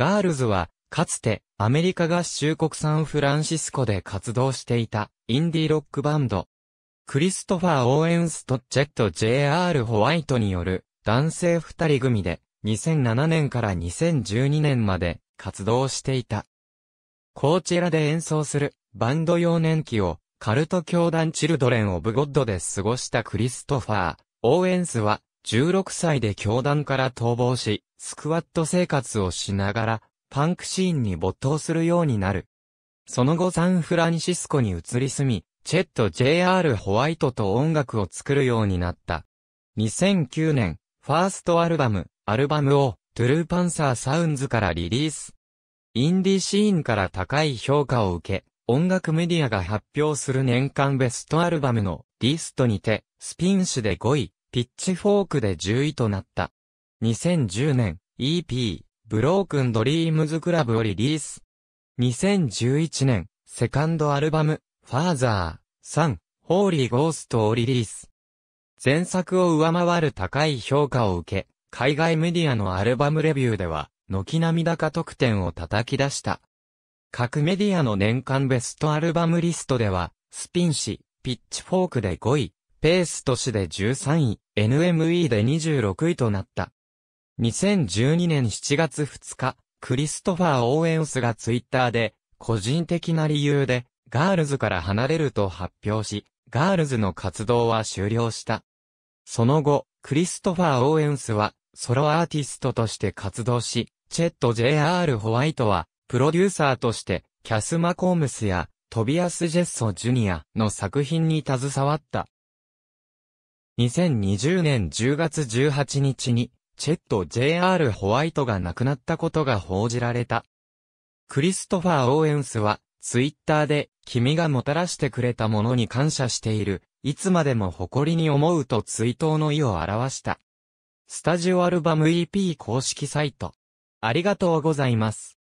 ガールズは、かつて、アメリカ合衆国サンフランシスコで活動していた、インディロックバンド。クリストファー・オーエンスとジェット・ J.R. ホワイトによる、男性二人組で、2007年から2012年まで、活動していた。こちらで演奏する、バンド幼年期を、カルト教団チルドレン・オブ・ゴッドで過ごしたクリストファー・オーエンスは、16歳で教団から逃亡し、スクワット生活をしながら、パンクシーンに没頭するようになる。その後サンフランシスコに移り住み、チェット J.R. ホワイトと音楽を作るようになった。2009年、ファーストアルバム、アルバムを、トゥルーパンサーサウンズからリリース。インディシーンから高い評価を受け、音楽メディアが発表する年間ベストアルバムのリストにて、スピン誌で5位、ピッチフォークで10位となった。2010年 EP ブロークンドリームズクラブをリリース。2011年セカンドアルバムファーザー3ホーリーゴーストをリリース。前作を上回る高い評価を受け、海外メディアのアルバムレビューでは、軒並み高得点を叩き出した。各メディアの年間ベストアルバムリストでは、スピン誌、ピッチフォークで5位、ペース都市で13位、NME で26位となった。2012年7月2日、クリストファー・オーエンスがツイッターで、個人的な理由で、ガールズから離れると発表し、ガールズの活動は終了した。その後、クリストファー・オーエンスは、ソロアーティストとして活動し、チェット・ J.R. ホワイトは、プロデューサーとして、キャス・マコームスや、トビアス・ジェッソ・ジュニアの作品に携わった。2020年10月18日に、チェット・ J.R. ホワイトが亡くなったことが報じられた。クリストファー・オーエンスは、ツイッターで、君がもたらしてくれたものに感謝している、いつまでも誇りに思うと追悼の意を表した。スタジオアルバム EP 公式サイト。ありがとうございます。